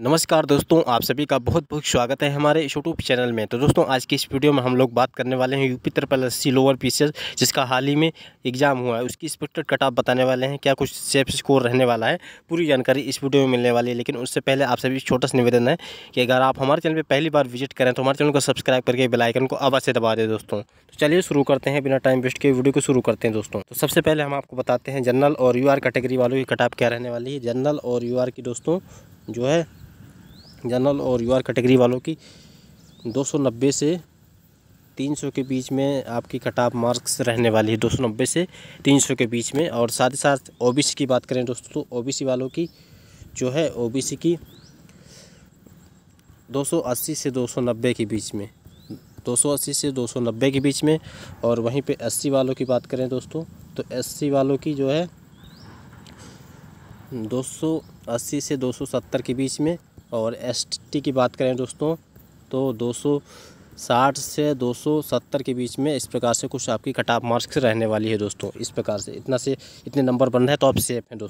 नमस्कार दोस्तों आप सभी का बहुत बहुत स्वागत है हमारे यूट्यूब चैनल में तो दोस्तों आज की इस वीडियो में हम लोग बात करने वाले हैं UP triple S C lower P जिसका हाल ही में एग्ज़ाम हुआ है उसकी एक्सपेक्टेड कट ऑफ बताने वाले हैं क्या कुछ सेफ स्कोर रहने वाला है पूरी जानकारी इस वीडियो में मिलने वाली है लेकिन उससे पहले आप सभी छोटा सा निवेदन है कि अगर आप हमारे चैनल पर पहली बार विजिट करें तो हमारे चैनल को सब्सक्राइब करके बेलाइकन को आवाज़ से दबा दें दोस्तों तो चलिए शुरू करते हैं बिना टाइम वेस्ट के वीडियो को शुरू करते हैं दोस्तों तो सबसे पहले हम आपको बताते हैं जनरल और यू कैटेगरी वालों की कट ऑफ क्या रहने वाली है जनरल और यू की दोस्तों जो है जनरल और यूआर कैटेगरी वालों की 290 से 300 के बीच में आपकी कट ऑफ मार्क्स रहने वाली है 290 से 300 के बीच में और साथ ही साथ ओबीसी की बात करें दोस्तों तो ओबीसी वालों की जो है ओबीसी की 280 से 290 के बीच में 280 से 290 के बीच में और वहीं पे सी वालों की बात करें दोस्तों तो सी वालों की जो है 280 से 270 के बीच में और एस की बात करें दोस्तों तो 260 से 270 के बीच में इस प्रकार से कुछ आपकी कटाप मार्क्स रहने वाली है दोस्तों इस प्रकार से इतना से इतने नंबर बन रहे हैं तो आप सेफ हैं दोस्तों